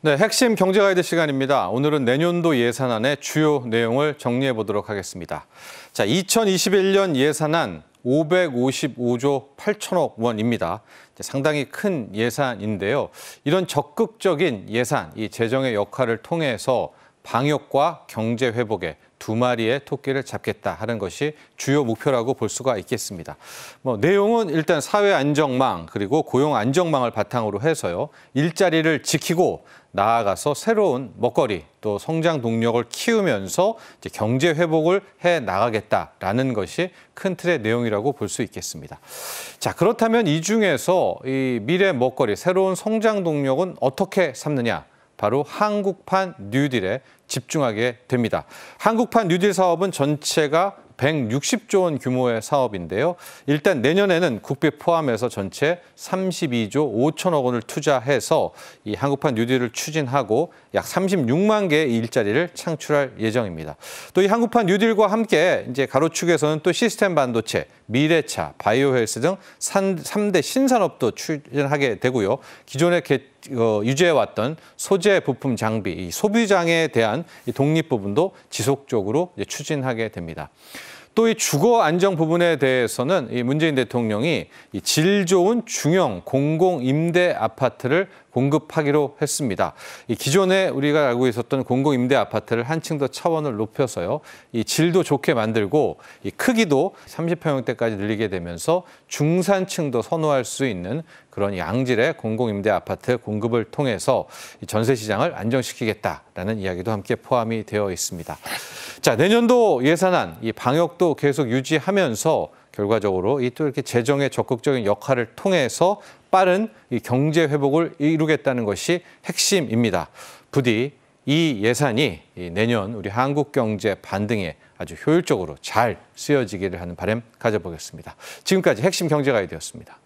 네, 핵심 경제 가이드 시간입니다. 오늘은 내년도 예산안의 주요 내용을 정리해 보도록 하겠습니다. 자, 2021년 예산안 555조 8천억 원입니다. 상당히 큰 예산인데요. 이런 적극적인 예산, 이 재정의 역할을 통해서 방역과 경제 회복에 두 마리의 토끼를 잡겠다 하는 것이 주요 목표라고 볼 수가 있겠습니다. 뭐 내용은 일단 사회 안정망 그리고 고용 안정망을 바탕으로 해서요. 일자리를 지키고 나아가서 새로운 먹거리 또 성장 동력을 키우면서 경제 회복을 해 나가겠다라는 것이 큰 틀의 내용이라고 볼 수 있겠습니다. 자 그렇다면 이 중에서 이 미래 먹거리 새로운 성장 동력은 어떻게 삼느냐? 바로 한국판 뉴딜에 집중하게 됩니다. 한국판 뉴딜 사업은 전체가 160조 원 규모의 사업인데요. 일단 내년에는 국비 포함해서 전체 32조 5천억 원을 투자해서 이 한국판 뉴딜을 추진하고 약 36만 개의 일자리를 창출할 예정입니다. 또 이 한국판 뉴딜과 함께 이제 가로축에서는 또 시스템 반도체, 미래차, 바이오 헬스 등 3대 신산업도 추진하게 되고요. 기존에 개, 어, 유지해왔던 소재 부품 장비, 이 소비장에 대한 이 독립 부분도 지속적으로 이제 추진하게 됩니다. 또이 주거 안정 부분에 대해서는 이 문재인 대통령이 이 질 좋은 중형 공공 임대 아파트를 공급하기로 했습니다. 이 기존에 우리가 알고 있었던 공공 임대 아파트를 한층 더 차원을 높여서요. 이 질도 좋게 만들고 이 크기도 30평형대까지 늘리게 되면서 중산층도 선호할 수 있는 그런 양질의 공공 임대 아파트 공급을 통해서 전세 시장을 안정시키겠다라는 이야기도 함께 포함이 되어 있습니다. 자, 내년도 예산안 이 방역도 계속 유지하면서 결과적으로 이 또 이렇게 재정의 적극적인 역할을 통해서 빠른 이 경제 회복을 이루겠다는 것이 핵심입니다. 부디 이 예산이 이 내년 우리 한국 경제 반등에 아주 효율적으로 잘 쓰여지기를 하는 바램 가져보겠습니다. 지금까지 핵심 경제 가이드였습니다.